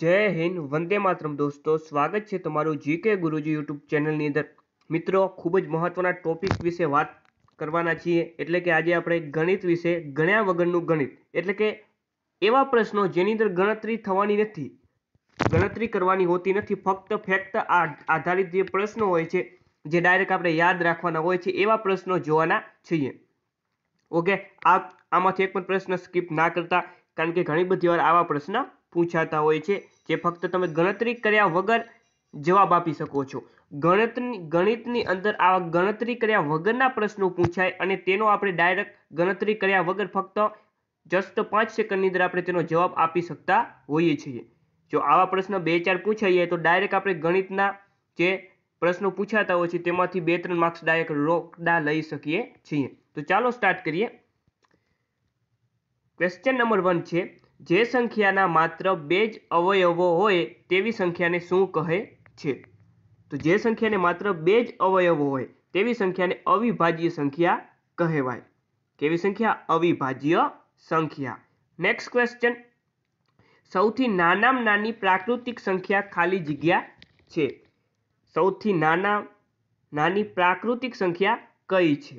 જય હિન્દ વંદે માતરમ દોસ્તો સ્વાગત છે તમારું જીકે ગુરુજી યુટ્યુબ ચેનલની અંદર મિત્રો ખૂબ જ મહત્ત્વના ટોપિક વિશે વાત કરવાના છીએ એટલે કે આજે આપણે ગણિત વિશે ગણ્યા વગરનું ગણિત એટલે કે એવા પ્રશ્નો જેની અંદર ગણતરી થવાની નથી ગણતરી કરવાની હોતી નથી ફક્ત ફેક્ટ આધારિત જે પ્રશ્નો હોય છે જે ડાયરેક્ટ આપણે યાદ રાખવાના હોય છે એવા પ્રશ્નો જોવાના છીએ ઓકે આ આમાંથી એક પણ પ્રશ્ન સ્કીપ ના કરતા કારણ કે ઘણી બધી વાર આવા પ્રશ્ન પૂછાતા હોય છે જે ફક્ત તમે ગણતરી કર્યા વગર જવાબ આપી શકો છો ગણતની ગણિતની અંદર આવા ગણતરી કર્યા વગરના પ્રશ્નો પૂછાય અને તેનો આપણે ડાયરેક્ટ ગણતરી કર્યા વગર ફક્ત જસ્ટ પાંચ સેકન્ડની અંદર આપણે તેનો જવાબ આપી શકતા હોઈએ છીએ જો આવા પ્રશ્ન બે ચાર પૂછાઈએ તો ડાયરેક્ટ આપણે ગણિતના જે પ્રશ્નો પૂછાતા હોય છે તેમાંથી બે ત્રણ માર્ક્સ ડાયરેક્ટ રોકડા લઈ શકીએ છીએ તો ચાલો સ્ટાર્ટ કરીએ ક્વેશ્ચન નંબર વન છે જે સંખ્યાના માત્ર બે જ અવયવો હોય તેવી સંખ્યાને શું કહે છે તો જે સંખ્યાને માત્ર બે જ અવયવો હોય તેવી સંખ્યાને અવિભાજ્ય સંખ્યા કહેવાય કેવી સંખ્યા અવિભાજ્ય સંખ્યા નેક્સ્ટ ક્વેશ્ચન સૌથી નાનામાં નાની પ્રાકૃતિક સંખ્યા ખાલી જગ્યા છે સૌથી નાના નાની પ્રાકૃતિક સંખ્યા કઈ છે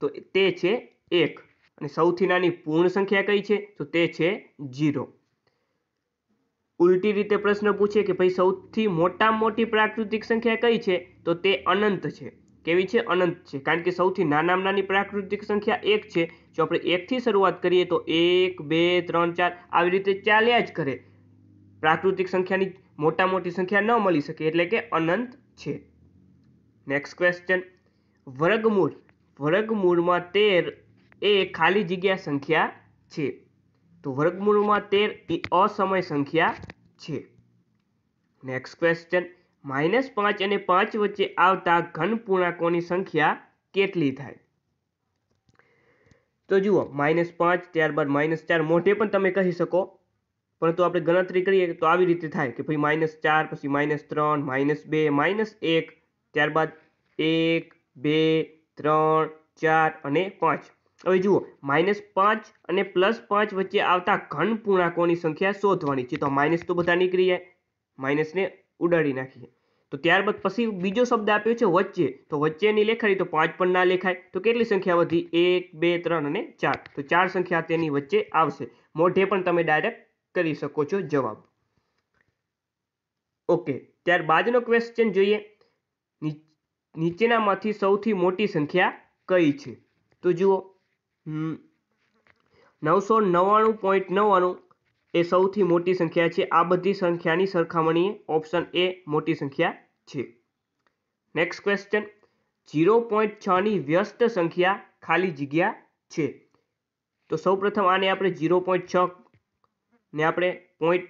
તો તે છે એક અને સૌથી નાની પૂર્ણ સંખ્યા કઈ છે તો તે છે જીરો ઉલટી રીતે પ્રશ્ન પૂછે કે ભાઈ સૌથી મોટામાં મોટી પ્રાકૃતિક સંખ્યા કઈ છે તો તે અનંત છે કેવી છે અનંત છે કારણ કે સૌથી નાનામાં નાની પ્રાકૃતિક સંખ્યા એક છે જો આપણે એકથી શરૂઆત કરીએ તો એક બે ત્રણ ચાર આવી રીતે ચાલ્યા જ કરે પ્રાકૃતિક સંખ્યાની મોટા મોટી સંખ્યા ન મળી શકે એટલે કે અનંત છે નેક્સ્ટ ક્વેશ્ચન વર્ગમૂળ વર્ગમૂળમાં તેર એ ખાલી જગ્યા સંખ્યા છે તો વર્ગમૂળમાં તેર એ અસમય સંખ્યા છે નેક્સ્ટ ક્વેશ્ચન માઇનસ પાંચ અને પાંચ વચ્ચે આવતા ઘન પૂર્ણાંકોની સંખ્યા કેટલી થાય તો જુઓ માઇનસ પાંચ ત્યારબાદ માઇનસ ચાર મોટે પણ તમે કહી શકો પરંતુ આપણે ગણતરી કરીએ તો આવી રીતે થાય કે ભાઈ માઇનસ ચાર પછી માઇનસ ત્રણ માઇનસ બે માઇનસ એક ત્યારબાદ એક બે ત્રણ ચાર અને પાંચ હવે જુઓ માઇનસ પાંચ અને પ્લસ પાંચ વચ્ચે આવતા ઘન પૂર્ણાંકોની સંખ્યા શોધવાની છે તો માઇનસ તો બધા નીકળી જાય માઇનસને ઉડાડી નાખીએ તો ત્યારબાદ પછી બીજો શબ્દ આપ્યો છે વચ્ચે તો વચ્ચેની લેખાડી તો પાંચ પણ ના લેખાય તો કેટલી સંખ્યા વધી એક બે ત્રણ અને ચાર તો ચાર સંખ્યા તેની વચ્ચે આવશે મોઢે પણ તમે ડાયરેક્ટ કરી શકો છો જવાબ ઓકે ત્યારબાદનો ક્વેશ્ચન જોઈએ નીચેનામાંથી સૌથી મોટી સંખ્યા કઈ છે તો જુઓ નવસો નવ્વાણું પોઈન્ટ નવ્વાણું એ સૌથી મોટી સંખ્યા છે આ બધી સંખ્યાની સરખામણીએ ઓપ્શન એ મોટી સંખ્યા છે નેક્સ્ટ ક્વેશ્ચન ઝીરો પોઈન્ટ છની વ્યસ્ત સંખ્યા ખાલી જગ્યા છે તો સૌ પ્રથમ આને આપણે ઝીરો પોઈન્ટ છ ને આપણે પોઈન્ટ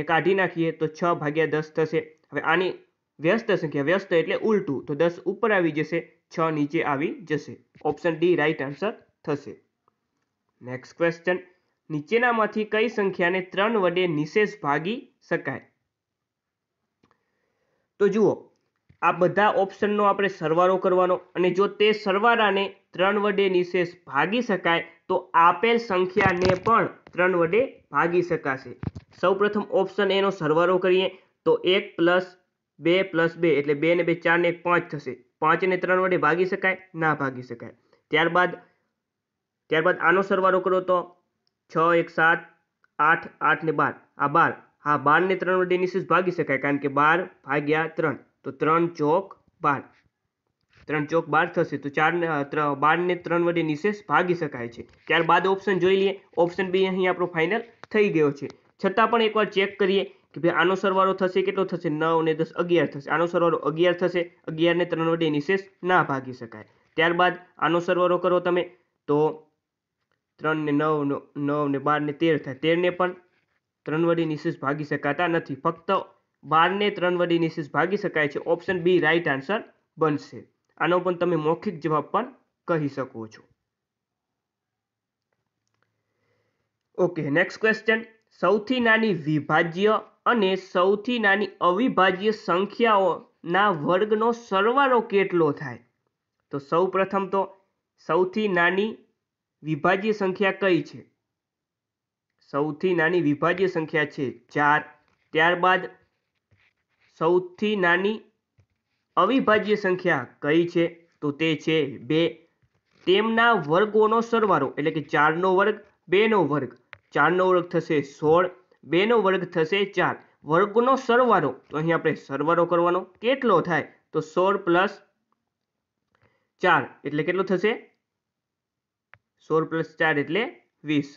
ને કાઢી નાખીએ તો છ ભાગ્યા દસ થશે હવે આની વ્યસ્ત સંખ્યા વ્યસ્ત એટલે ઉલટું તો દસ ઉપર આવી જશે છ નીચે આવી જશે ઓપ્શન ડી રાઈટ આન્સર થશે નેક્સ્ટ ક્વેશ્ચન નીચેનામાંથી કઈ સંખ્યાને ત્રણ વડે નિશેષ ભાગી શકાય તો જુઓ આ બધા ઓપ્શનનો આપણે સરવારો કરવાનો અને જો તે સરવાળાને ત્રણ વડે નિશેષ ભાગી શકાય તો આપેલ સંખ્યાને પણ ત્રણ વડે ભાગી શકાશે સૌપ્રથમ ઓપ્શન એનો સરવારો કરીએ તો એક પ્લસ બે પ્લસ બે એટલે બે ને બે ચાર ને એક પાંચ થશે પાંચને ત્રણ વડે ભાગી શકાય ના ભાગી શકાય ત્યારબાદ ત્યારબાદ આનો સરવાળો કરો તો છ એક સાત આઠ આઠ ને બાર આ બાર હા બારને ત્રણ વડે નિશેષ ભાગી શકાય કારણ કે બાર ભાગ્યા ત્રણ તો ત્રણ ચોક બાર ત્રણ ચોક બાર થશે તો ચારને બારને ત્રણ વડે નિશેષ ભાગી શકાય છે ત્યારબાદ ઓપ્શન જોઈ લઈએ ઓપ્શન બી અહીં આપણો ફાઇનલ થઈ ગયો છે છતાં પણ એકવાર ચેક કરીએ કે ભાઈ આનો સરવાળો થશે કેટલો થશે નવ ને દસ અગિયાર થશે આનો સરવાળો અગિયાર થશે અગિયારને ત્રણ વડે નિશેષ ના ભાગી શકાય ત્યારબાદ આનો સરવાળો કરો તમે તો ત્રણ ને નવ નવ ને બાર ને તેર થાય તેરને પણ ત્રણ વડી નિશેષ ભાગી શકાતા નથી ફક્ત બાર ને ત્રણ વડી નિશેષ ભાગી શકાય છે ઓપ્શન બી રાઈટ આન્સર બનશે આનો પણ તમે મૌખિક જવાબ પણ કહી શકો છો ઓકે નેક્સ્ટ ક્વેશ્ચન સૌથી નાની વિભાજ્ય અને સૌથી નાની અવિભાજ્ય સંખ્યાઓના વર્ગનો સરવાળો કેટલો થાય તો સૌ પ્રથમ તો સૌથી નાની વિભાજ્ય સંખ્યા કઈ છે સૌથી નાની વિભાજ્ય સંખ્યા છે ચાર ત્યારબાદ સૌથી નાની અવિભાજ્ય સંખ્યા કઈ છે તો તે છે બે તેમના વર્ગોનો સરવાળો એટલે કે ચારનો વર્ગ બેનો વર્ગ ચારનો વર્ગ થશે સોળ બેનો વર્ગ થશે ચાર વર્ગનો સરવાળો તો અહીં આપણે સરવાળો કરવાનો કેટલો થાય તો સોળ પ્લસ ચાર એટલે કેટલો થશે સોળ પ્લસ ચાર એટલે વીસ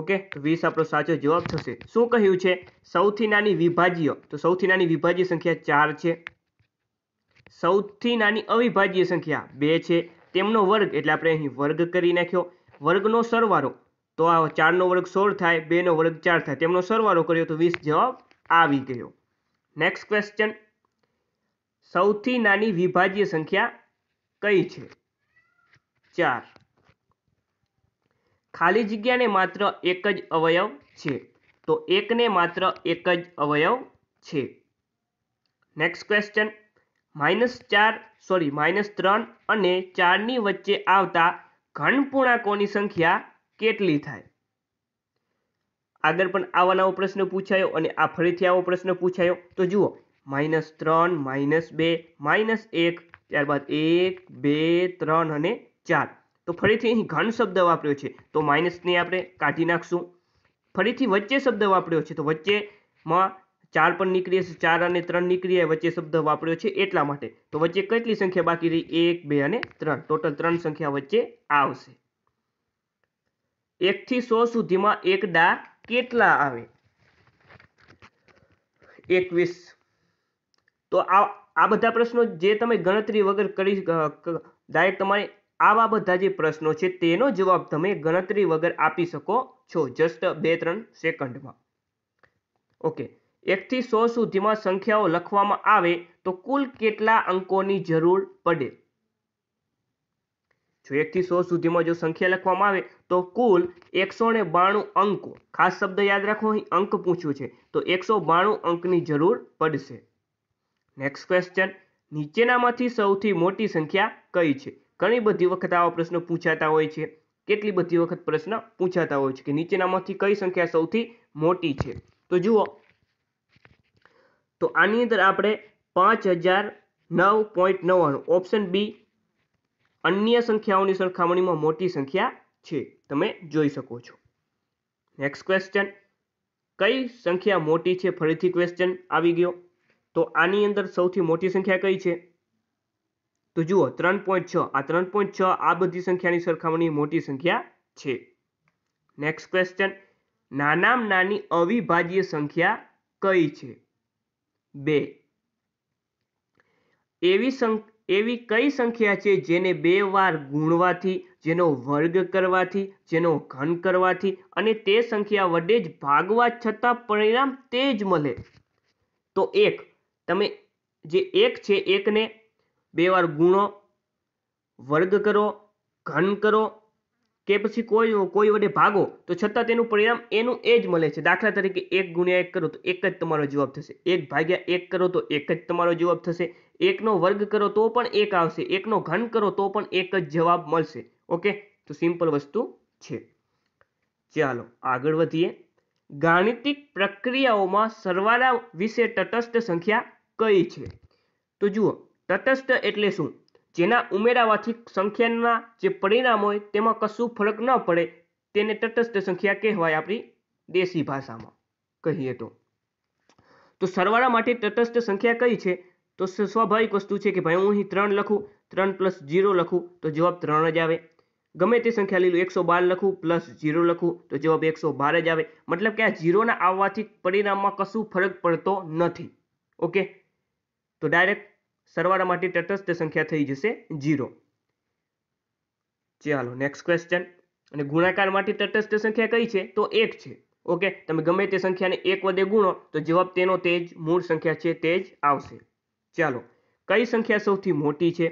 ઓકે વીસ આપણો સાચો જવાબ થશે શું કહ્યું છે સૌથી નાની વિભાજ્ય તો સૌથી નાની વિભાજ્ય સંખ્યા ચાર છે સૌથી નાની અવિભાજ્ય સંખ્યા બે છે તેમનો વર્ગ એટલે આપણે અહીં વર્ગ કરી નાખ્યો વર્ગનો સરવારો તો આ ચારનો વર્ગ સોળ થાય બેનો વર્ગ ચાર થાય તેમનો સરવારો કર્યો તો વીસ જવાબ આવી ગયો નેક્સ્ટ ક્વેશ્ચન સૌથી નાની વિભાજ્ય સંખ્યા કઈ છે ચાર ખાલી જગ્યાને માત્ર એક જ અવયવ છે તો એકને માત્ર એક જ અવયવ છે નેક્સ્ટ ક્વેશ્ચન માઇનસ ચાર સોરી માઇનસ ત્રણ અને ચારની વચ્ચે આવતા ઘનપૂર્ણાંકોની સંખ્યા કેટલી થાય આગળ પણ આવાનો આવો પ્રશ્ન પૂછાયો અને આ ફરીથી આવો પ્રશ્ન પૂછાયો તો જુઓ માઇનસ ત્રણ માઇનસ બે માઇનસ એક ત્યારબાદ એક બે ત્રણ અને ચાર તો ફરીથી અહીં ઘન શબ્દ વાપર્યો છે તો માઇનસને આપણે કાઢી નાખશું ફરીથી વચ્ચે શબ્દ વાપર્યો છે તો વચ્ચેમાં ચાર પણ નીકળી હશે ચાર અને ત્રણ નીકળી વચ્ચે શબ્દ વાપર્યો છે એટલા માટે તો વચ્ચે કેટલી સંખ્યા બાકી રહી એક બે અને ત્રણ ટોટલ ત્રણ સંખ્યા વચ્ચે આવશે એકથી સો સુધીમાં એક ડા કેટલા આવે એકવીસ તો આ આ બધા પ્રશ્નો જે તમે ગણતરી વગર કરી ડાયરેક્ટ તમારે આવા બધા જે પ્રશ્નો છે તેનો જવાબ તમે ગણતરી વગર આપી શકો છો જસ્ટ બે ત્રણ સેકન્ડમાં ઓકે એકથી સો સુધીમાં સંખ્યાઓ લખવામાં આવે તો કુલ કેટલા અંકોની જરૂર પડે જો એકથી સો સુધીમાં જો સંખ્યા લખવામાં આવે તો કુલ એકસો ને બાણું અંકો ખાસ શબ્દ યાદ રાખો અહીં અંક પૂછ્યું છે તો એકસો બાણું અંકની જરૂર પડશે નેક્સ્ટ ક્વેશ્ચન નીચેનામાંથી સૌથી મોટી સંખ્યા કઈ છે ઘણી બધી વખત આવા પ્રશ્નો પૂછાતા હોય છે કેટલી બધી વખત પ્રશ્ન પૂછાતા હોય છે કે નીચેનામાંથી કઈ સંખ્યા સૌથી મોટી છે તો જુઓ તો આની અંદર આપણે પાંચ હજાર નવ પોઈન્ટ નવ્વાણું ઓપ્શન બી અન્ય સંખ્યાઓની સરખામણીમાં મોટી સંખ્યા છે તમે જોઈ શકો છો નેક્સ્ટ ક્વેશ્ચન કઈ સંખ્યા મોટી છે ફરીથી ક્વેશ્ચન આવી ગયો તો આની અંદર સૌથી મોટી સંખ્યા કઈ છે તો જુઓ ત્રણ પોઈન્ટ છ આ ત્રણ પોઈન્ટ છ આ બધી સંખ્યાની સરખામણી મોટી સંખ્યા છે નેક્સ્ટ ક્વેશ્ચન નાનામાં નાની અવિભાજ્ય સંખ્યા કઈ છે બે એવી એવી કઈ સંખ્યા છે જેને બે વાર ગુણવાથી જેનો વર્ગ કરવાથી જેનો ઘન કરવાથી અને તે સંખ્યા વડે જ ભાગવા છતાં પરિણામ તે જ મળે તો એક તમે જે એક છે એકને બે વાર ગુણો વર્ગ કરો ઘન કરો કે પછી કોઈ કોઈ વડે ભાગો તો છતાં તેનું પરિણામ એનું એ જ મળે છે દાખલા તરીકે એક ગુણ્યા એક કરો તો એક જ તમારો જવાબ થશે એક ભાગ્યા એક કરો તો એક જ તમારો જવાબ થશે એકનો વર્ગ કરો તો પણ એક આવશે એકનો ઘન કરો તો પણ એક જ જવાબ મળશે ઓકે તો સિમ્પલ વસ્તુ છે ચાલો આગળ વધીએ ગાણિતિક પ્રક્રિયાઓમાં સરવાળા વિશે તટસ્થ સંખ્યા કઈ છે તો જુઓ તટસ્થ એટલે શું જેના ઉમેરાવાથી સંખ્યાના જે પરિણામ હોય તેમાં કશું ફરક ન પડે તેને તટસ્થ સંખ્યા કહેવાય આપણી દેશી ભાષામાં કહીએ તો તો સરવાળા માટે તટસ્થ સંખ્યા કઈ છે તો સ્વાભાવિક વસ્તુ છે કે ભાઈ હું અહીં ત્રણ લખું ત્રણ પ્લસ જીરો લખું તો જવાબ ત્રણ જ આવે ગમે તે સંખ્યા લીલું એકસો બાર લખું પ્લસ જીરો લખું તો જવાબ એકસો બાર જ આવે મતલબ કે આ જીરોના આવવાથી પરિણામમાં કશું ફરક પડતો નથી ઓકે તો ડાયરેક્ટ સરવાળા માટે તટસ્થ સંખ્યા થઈ જશે જીરો ચાલો નેક્સ્ટ ક્વેશ્ચન અને ગુણાકાર માટે તટસ્થ સંખ્યા કઈ છે તો એક છે ઓકે તમે ગમે તે સંખ્યાને એક વડે ગુણો તો જવાબ તેનો તે જ મૂળ સંખ્યા છે તે જ આવશે ચાલો કઈ સંખ્યા સૌથી મોટી છે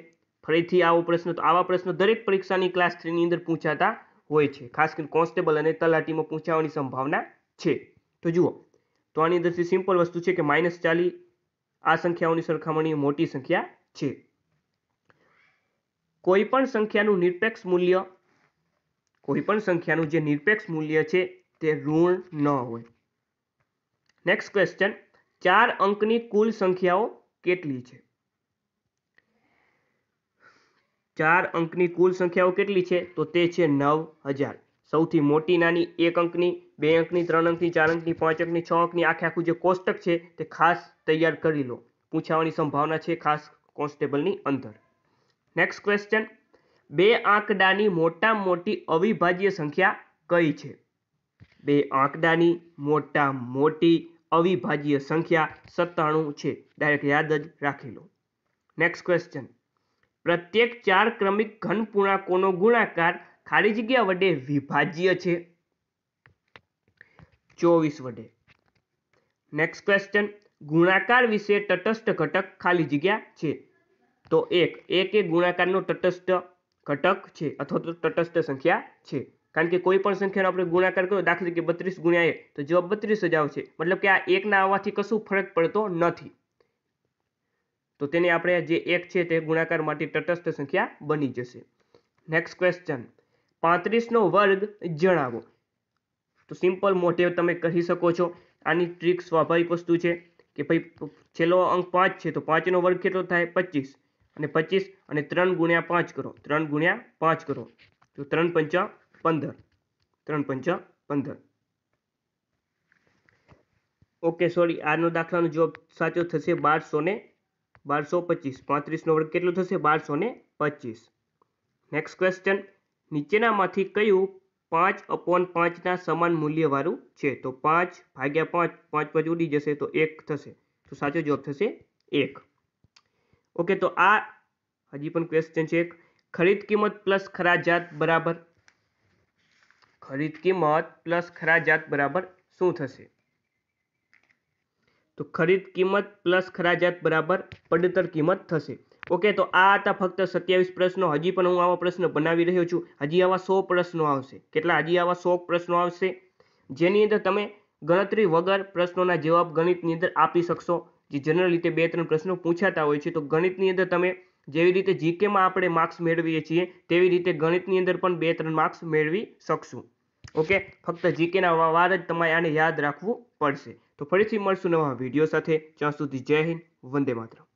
ફરીથી આવો પ્રશ્ન તો આવા પ્રશ્નો દરેક પરીક્ષાની ક્લાસ થ્રીની અંદર પૂછાતા હોય છે ખાસ કરીને કોન્સ્ટેબલ અને તલાટીમાં પૂછાવાની સંભાવના છે તો જુઓ તો આની અંદરથી સિમ્પલ વસ્તુ છે કે માઇનસ ચાલી આ સંખ્યાઓની સરખામણીએ મોટી સંખ્યા છે કોઈ પણ સંખ્યાનું નિરપેક્ષ મૂલ્ય કોઈ પણ સંખ્યાનું જે નિરપેક્ષ મૂલ્ય છે તે ઋણ ન હોય નેક્સ્ટ ક્વેશ્ચન ચાર અંકની કુલ સંખ્યાઓ કેટલી છે ચાર અંકની કુલ સંખ્યાઓ કેટલી છે તો તે છે નવ હજાર સૌથી મોટી નાની એક અંકની બે અંકની ત્રણ અંકની ચાર અંકની પાંચ અંકની છ અંકની આખે આખું જે કોષ્ટક છે તે ખાસ તૈયાર કરી લો પૂછાવાની સંભાવના છે ખાસ કોન્સ્ટેબલની અંદર નેક્સ્ટ ક્વેશ્ચન બે આંકડાની મોટા મોટી અવિભાજ્ય સંખ્યા કઈ છે બે આંકડાની મોટા મોટી અવિભાજ્ય સંખ્યા સત્તાણું છે ડાયરેક્ટ યાદ જ રાખી લો નેક્સ્ટ ક્વેશ્ચન પ્રત્યેક ચાર ક્રમિક ઘનપૂર્ણાંકોનો ગુણાકાર ખાલી જગ્યા વડે વિભાજ્ય છે ચોવીસ વડે નેક્સ્ટ ક્વેશ્ચન ગુણાકાર વિશે તટસ્થ ઘટક ખાલી જગ્યા છે તો એક એક એ ગુણાકારનો તટસ્થ ઘટક છે અથવા તો તટસ્થ સંખ્યા છે કારણ કે કોઈ પણ સંખ્યાનો આપણે ગુણાકાર કરો દાખલા તરીકે બત્રીસ ગુણ્યા એ તો જવાબ બત્રીસ જ આવશે મતલબ કે આ એકના આવવાથી કશું ફરક પડતો નથી તો તેને આપણે જે એક છે તે ગુણાકાર માટે તટસ્થ સંખ્યા બની જશે નેક્સ્ટ ક્વેશ્ચન પાંત્રીસનો વર્ગ જણાવો તો સિમ્પલ મોટિવ તમે કહી શકો છો આની ટ્રીક સ્વાભાવિક વસ્તુ છે કે ભાઈ છેલ્લો અંક પાંચ છે તો પાંચનો વર્ગ કેટલો થાય પચીસ અને પચીસ અને ત્રણ ગુણ્યા પાંચ કરો ત્રણ ગુણ્યા પાંચ કરો તો ત્રણ પંચા પંદર ત્રણ પંચા પંદર ઓકે સોરી આનો દાખલાનો જવાબ સાચો થશે બારસો ને બારસો પચીસ પાંત્રીસનો વર્ગ કેટલો થશે બારસો ને પચીસ નેક્સ્ટ ક્વેશ્ચન નીચેનામાંથી કયું પાંચ અપોન પાંચના સમાન મૂલ્યવાળું છે તો પાંચ ભાગ્યા પાંચ પાંચ પાંચ ઉડી જશે તો એક થશે તો સાચો જવાબ થશે એક ઓકે તો આ હજી પણ ક્વેશ્ચન છે એક ખરીદ કિંમત પ્લસ ખરા જાત બરાબર ખરીદ કિંમત પ્લસ ખરા જાત બરાબર શું થશે તો ખરીદ કિંમત પ્લસ ખરાજાત બરાબર પડતર કિંમત થશે ઓકે તો આ હતા ફક્ત સત્યાવીસ પ્રશ્નો હજી પણ હું આવા પ્રશ્ન બનાવી રહ્યો છું હજી આવા સો પ્રશ્નો આવશે કેટલા હજી આવા સો પ્રશ્નો આવશે જેની અંદર તમે ગણતરી વગર પ્રશ્નોના જવાબ ગણિતની અંદર આપી શકશો જે જનરલ રીતે બે ત્રણ પ્રશ્નો પૂછાતા હોય છે તો ગણિતની અંદર તમે જેવી રીતે જીકેમાં આપણે માર્ક્સ મેળવીએ છીએ તેવી રીતે ગણિતની અંદર પણ બે ત્રણ માર્ક્સ મેળવી શકશું ઓકે ફક્ત જીકેના વાર જ તમારે આને યાદ રાખવું પડશે તો ફરીથી મળશું નવા વિડીયો સાથે જ્યાં સુધી જય હિન્દ વંદે માતરમ